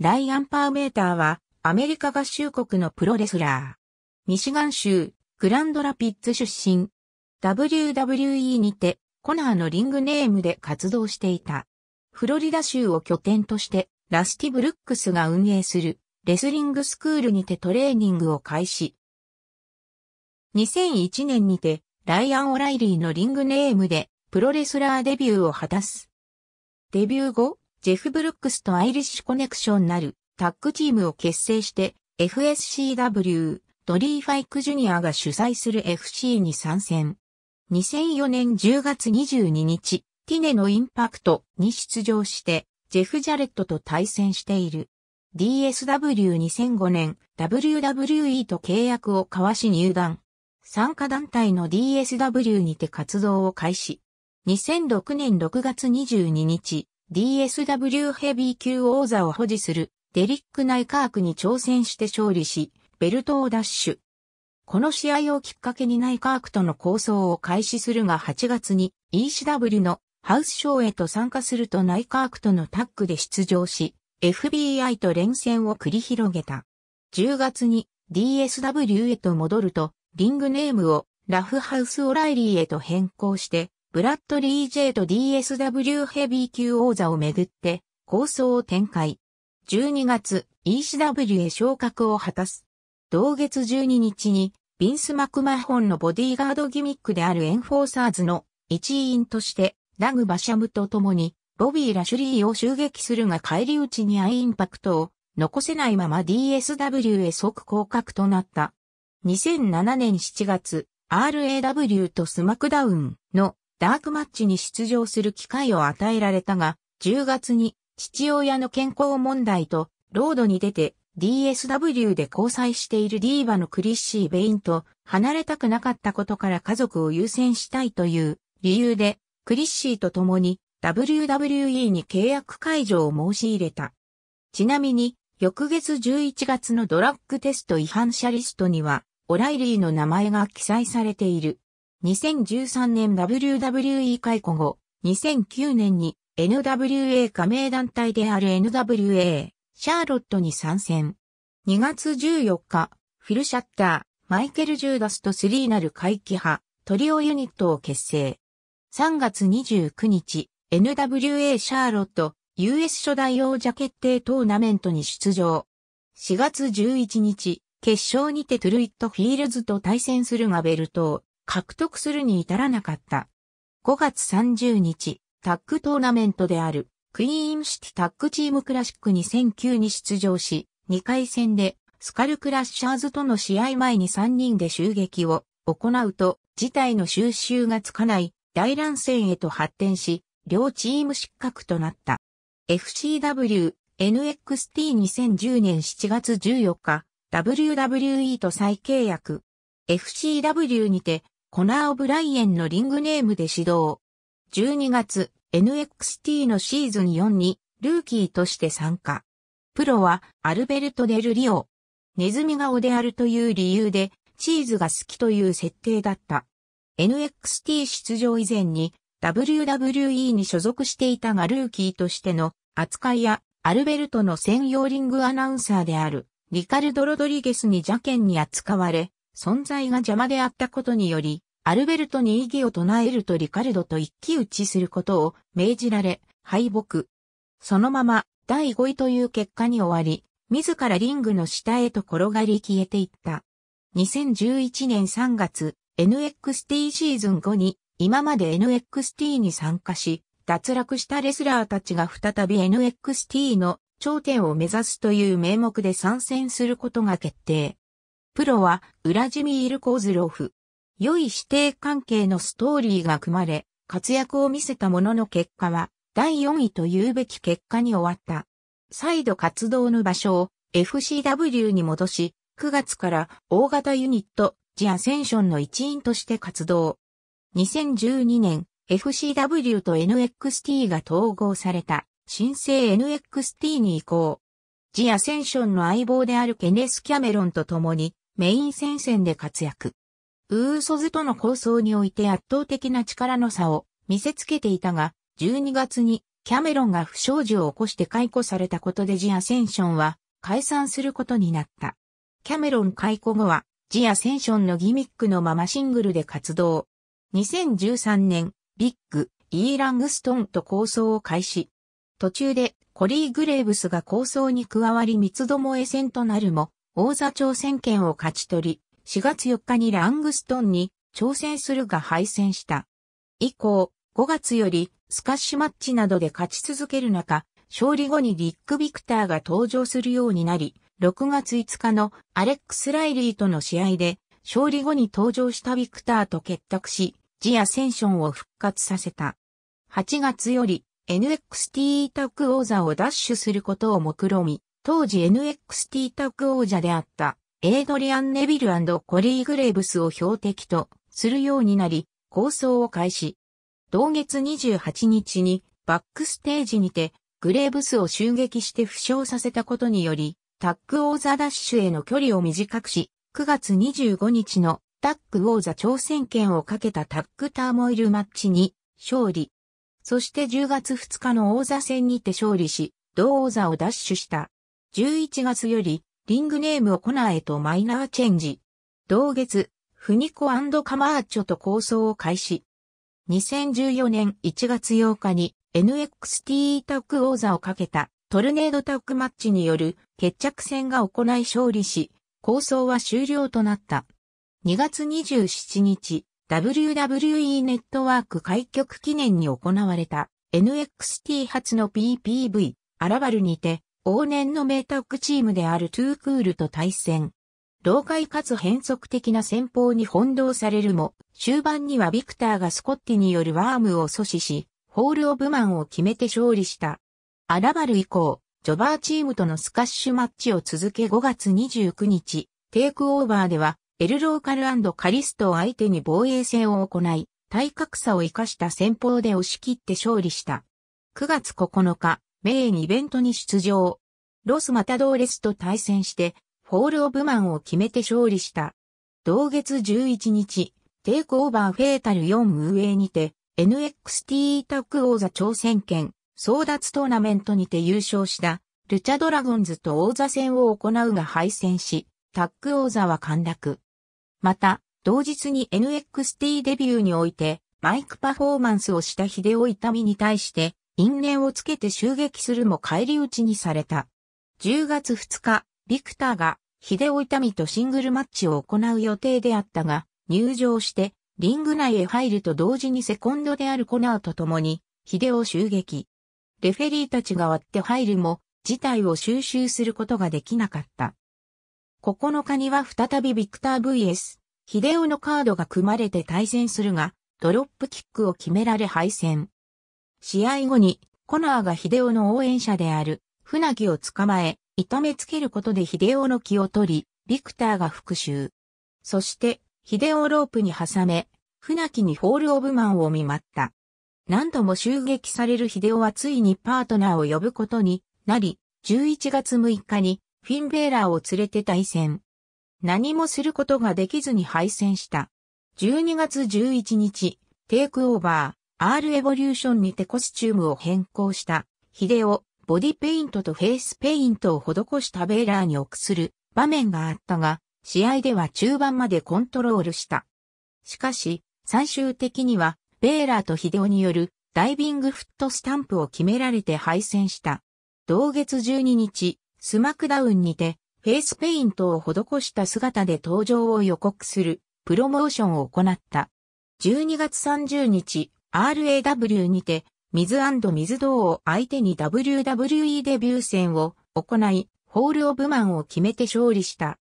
ライアン・パーメーターは、アメリカ合衆国のプロレスラー。ミシガン州、グランドラピッツ出身。WWE にて、コナーのリングネームで活動していた。フロリダ州を拠点として、ラスティ・ブルックスが運営する、レスリングスクールにてトレーニングを開始。2001年にて、ライアン・オライリーのリングネームで、プロレスラーデビューを果たす。デビュー後、ジェフ・ブルックスとアイリッシュコネクションなるタッグチームを結成して FSCW ドリー・ファイク・ジュニアが主催する FC に参戦。2004年10月22日、ティネのインパクトに出場して、ジェフ・ジャレットと対戦している。DSW2005 年、WWE と契約を交わし入団。参加団体の DSW にて活動を開始。2006年6月22日、DSW ヘビー級王座を保持するデリック・ナイカークに挑戦して勝利し、ベルトを奪取。この試合をきっかけにナイカークとの構想を開始するが8月に ECW のハウスショーへと参加するとナイカークとのタッグで出場し、FBI と連戦を繰り広げた。10月に DSW へと戻ると、リングネームをラフハウス・オライリーへと変更して、ブラッドリー・ジェイと DSW ヘビー級王座をめぐって構想を展開。12月、ECW へ昇格を果たす。同月12日に、ビンス・マクマホンのボディーガードギミックであるエンフォーサーズの一員として、ラグ・バシャムと共に、ボビー・ラシュリーを襲撃するが返り討ちにアインパクトを残せないまま DSW へ即降格となった。2007年7月、RAW とスマクダウンのダークマッチに出場する機会を与えられたが、10月に父親の健康問題とロードに出て DSW で交際しているディーバのクリッシー・ベインと離れたくなかったことから家族を優先したいという理由でクリッシーと共に WWE に契約解除を申し入れた。ちなみに翌月11月のドラッグテスト違反者リストにはオライリーの名前が記載されている。2013年 WWE 解雇後、2009年に NWA 加盟団体である NWA、シャーロットに参戦。2月14日、フィル・シャッター、マイケル・ジューダスとスリーなる回帰派、トリオユニットを結成。3月29日、NWA シャーロット、US 初代王者決定トーナメントに出場。4月11日、決勝にてトゥルイット・フィールズと対戦するがベルトを獲得するに至らなかった。5月30日、タッグトーナメントであるクイーンシティタッグチームクラシック2009に出場し、2回戦でスカルクラッシャーズとの試合前に3人で襲撃を行うと、事態の収拾がつかない大乱戦へと発展し、両チーム失格となった。FCW NXT2010 年7月14日、WWE と再契約。FCW にてコナー・オブライエンのリングネームで指導。12月、NXT のシーズン4に、ルーキーとして参加。プロは、アルベルト・デル・リオ。ネズミ顔であるという理由で、チーズが好きという設定だった。NXT 出場以前に、WWE に所属していたがルーキーとしての扱いや、アルベルトの専用リングアナウンサーである、リカルド・ロドリゲスに邪険に扱われ、存在が邪魔であったことにより、アルベルトに異議を唱えるとリカルドと一騎打ちすることを命じられ、敗北。そのまま第5位という結果に終わり、自らリングの下へと転がり消えていった。2011年3月、NXT シーズン後に、今まで NXT に参加し、脱落したレスラーたちが再び NXT の頂点を目指すという名目で参戦することが決定。プロはウラジミール・コーズロフ。良い指定関係のストーリーが組まれ、活躍を見せたものの結果は、第4位と言うべき結果に終わった。再度活動の場所を FCW に戻し、9月から大型ユニット、ジアセンションの一員として活動。2012年、FCW と NXT が統合された、新生 NXT に移行。ジアセンションの相棒であるケネス・キャメロンと共に、メイン戦線で活躍。ウーソズとの構想において圧倒的な力の差を見せつけていたが、12月にキャメロンが不祥事を起こして解雇されたことでジアセンションは解散することになった。キャメロン解雇後はジアセンションのギミックのままシングルで活動。2013年、ビッグ、イーラングストンと構想を開始。途中でコリー・グレーブスが構想に加わり三つどもえ戦となるも、王座朝鮮権を勝ち取り、4月4日にラングストンに挑戦するが敗戦した。以降、5月よりスカッシュマッチなどで勝ち続ける中、勝利後にリック・ビクターが登場するようになり、6月5日のアレックス・ライリーとの試合で、勝利後に登場したビクターと結託し、ジア・センションを復活させた。8月より NXT タッグ王座を奪取することを目論み、当時 NXT タッグ王者であったエイドリアン・ネビルコリー・グレーブスを標的とするようになり、構想を開始。同月28日にバックステージにてグレーブスを襲撃して負傷させたことにより、タッグ王座ダッシュへの距離を短くし、9月25日のタッグ王座挑戦権をかけたタッグターモイルマッチに勝利。そして10月2日の王座戦にて勝利し、同王座をダッシュした。11月より、リングネームをコナーへとマイナーチェンジ。同月、フニコカマーチョと構想を開始。2014年1月8日に NXT タッグ王座をかけたトルネードタッグマッチによる決着戦が行い勝利し、構想は終了となった。2月27日、WWE ネットワーク開局記念に行われた NXT 初の PPV アラバルにて往年の名タッグチームであるトゥークールと対戦。老快かつ変則的な戦法に翻弄されるも、終盤にはビクターがスコッティによるワームを阻止し、ホールオブマンを決めて勝利した。アラバル以降、ジョバーチームとのスカッシュマッチを続け5月29日、テイクオーバーでは、エルローカルカリストを相手に防衛戦を行い、体格差を生かした戦法で押し切って勝利した。9月9日、メインイベントに出場。ロス・マタドーレスと対戦して、フォール・オブ・マンを決めて勝利した。同月11日、テイクオーバーフェータル4営にて、NXT タック王座挑戦権、争奪トーナメントにて優勝した、ルチャドラゴンズと王座戦を行うが敗戦し、タック王座は陥落。また、同日に NXT デビューにおいて、マイクパフォーマンスをした秀尾痛みに対して、因縁をつけて襲撃するも返り討ちにされた。10月2日、ビクターが、秀イタミとシングルマッチを行う予定であったが、入場して、リング内へ入ると同時にセコンドであるコナーと共に、秀オ襲撃。レフェリーたちが割って入るも、事態を収拾することができなかった。9日には再びビクター VS、秀オのカードが組まれて対戦するが、ドロップキックを決められ敗戦。試合後に、コナーが秀夫の応援者である、船木を捕まえ、痛めつけることで秀夫の気を取り、ビクターが復讐。そして、秀夫ロープに挟め、船木にホールオブマンを見舞った。何度も襲撃される秀夫はついにパートナーを呼ぶことになり、11月6日にフィンベーラーを連れて対戦。何もすることができずに敗戦した。12月11日、テイクオーバー。R エボリューションにてコスチュームを変更した、ヒデオ、ボディペイントとフェイスペイントを施したベイラーに臆する場面があったが、試合では中盤までコントロールした。しかし、最終的には、ベイラーとヒデオによるダイビングフットスタンプを決められて敗戦した。同月12日、スマクダウンにて、フェイスペイントを施した姿で登場を予告するプロモーションを行った。12月30日、RAW にて、水水道を相手に WWE デビュー戦を行い、ホールオブマンを決めて勝利した。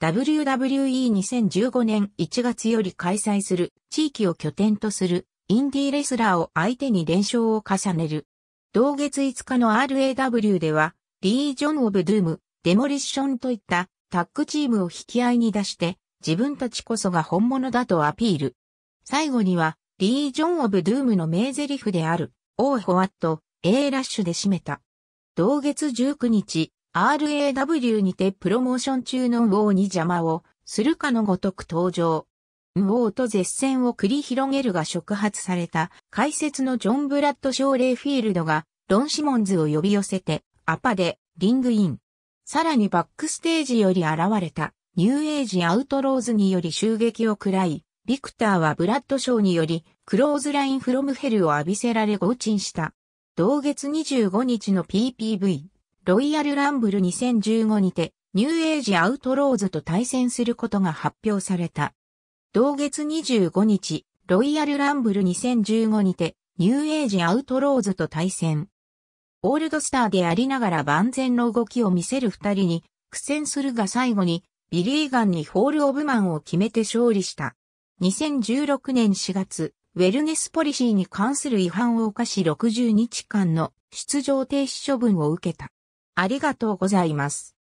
WWE2015 年1月より開催する地域を拠点とするインディーレスラーを相手に連勝を重ねる。同月5日の RAW では、リージョン・オブ・ドゥーム、デモリッションといったタッグチームを引き合いに出して、自分たちこそが本物だとアピール。最後には、リージョン・オブ・ドゥームの名台詞である、オー・ホワット、A ラッシュで締めた。同月19日、RAW にてプロモーション中のウォーに邪魔をするかのごとく登場。ウォーと絶戦を繰り広げるが触発された解説のジョン・ブラッド・ショーレイ・フィールドがロン・シモンズを呼び寄せてアパでリングイン。さらにバックステージより現れたニューエイジ・アウトローズにより襲撃を喰らい、ビクターはブラッド・ショーによりクローズラインフロムヘルを浴びせられ合鎮した。同月25日の PPV、ロイヤルランブル2015にて、ニューエイジアウトローズと対戦することが発表された。同月25日、ロイヤルランブル2015にて、ニューエイジアウトローズと対戦。オールドスターでありながら万全の動きを見せる二人に、苦戦するが最後に、ビリーガンにホールオブマンを決めて勝利した。2016年4月、ウェルネスポリシーに関する違反を犯し60日間の出場停止処分を受けた。ありがとうございます。